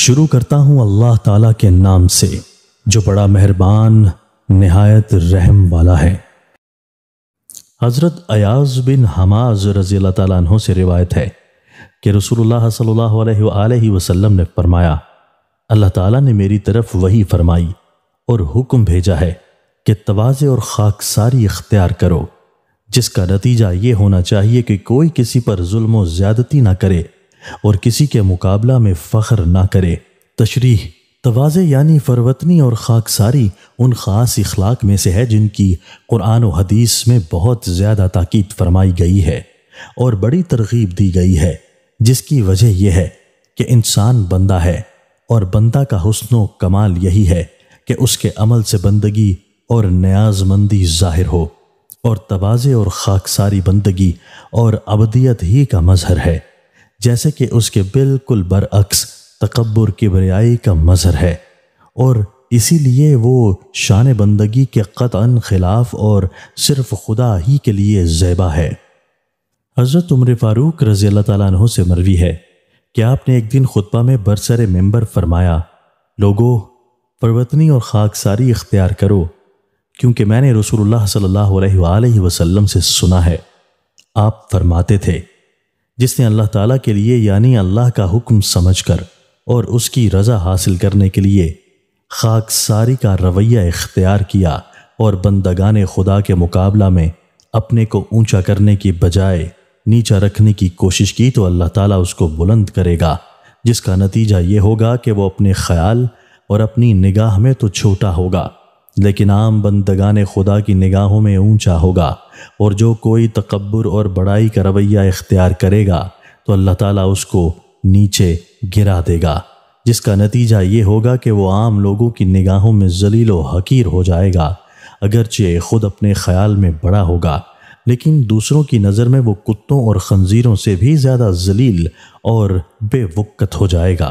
शुरू करता हूं अल्लाह ताला के नाम से जो बड़ा मेहरबान नहायत रहम वाला है हज़रत अयाज बिन हमाज रज़ी अल्लाह से रिवायत है कि रसूलुल्लाह सल्लल्लाहु अलैहि वसल्लम ने फरमाया अल्लाह ताला ने मेरी तरफ वही फरमाई और हुक्म भेजा है कि तवाज़े और खाकसारी इख्तियार करो जिसका नतीजा ये होना चाहिए कि कोई किसी पर जुल्म ज़्यादती ना करे और किसी के मुकाबला में फ़ख्र ना करे तशरीह तोज़ यानी फ़रवतनी और खाकसारी उन ख़ास इखलाक में से है जिनकी कुरान और हदीस में बहुत ज़्यादा ताकीद फरमाई गई है और बड़ी तरगीब दी गई है जिसकी वजह यह है कि इंसान बंदा है और बंदा का हसन कमाल यही है कि उसके अमल से बंदगी और न्याजमंदी ज़ाहिर हो और तोज़ और खाकसारी बंदगी और अबदियत ही का मज़हर है जैसे कि उसके बिल्कुल बरअक्स तकबर बरियाई का मज़र है और इसीलिए वो शान बंदगी के कतन खिलाफ और सिर्फ खुदा ही के लिए जैबा है हज़रत उम्र फ़ारूक रज़ी अल्लाह तु से मरवी है कि आपने एक दिन खुतबा में बरसर मेंबर फरमाया लोगो परवतनी और खाकसारी इख्तियार करो क्योंकि मैंने रसूल सल्ला वसम से सुना है आप फरमाते थे जिसने अल्लाह ताला के लिए यानी अल्लाह का हुक्म समझकर और उसकी रज़ा हासिल करने के लिए सारी का रवैया इख्तियार किया और बंदगान खुदा के मुकाबला में अपने को ऊंचा करने की बजाय नीचा रखने की कोशिश की तो अल्लाह ताला उसको बुलंद करेगा जिसका नतीजा ये होगा कि वो अपने ख्याल और अपनी निगाह में तो छोटा होगा लेकिन आम बंदगान खुदा की निगाहों में ऊंचा होगा और जो कोई तकबर और बड़ाई का रवैया इख्तियार करेगा तो अल्लाह ताला उसको नीचे गिरा देगा जिसका नतीजा ये होगा कि वो आम लोगों की निगाहों में जलील व हकीर हो जाएगा अगरचे खुद अपने ख्याल में बड़ा होगा लेकिन दूसरों की नज़र में वो कुत्तों और खंजीरों से भी ज़्यादा जलील और बेवक्त हो जाएगा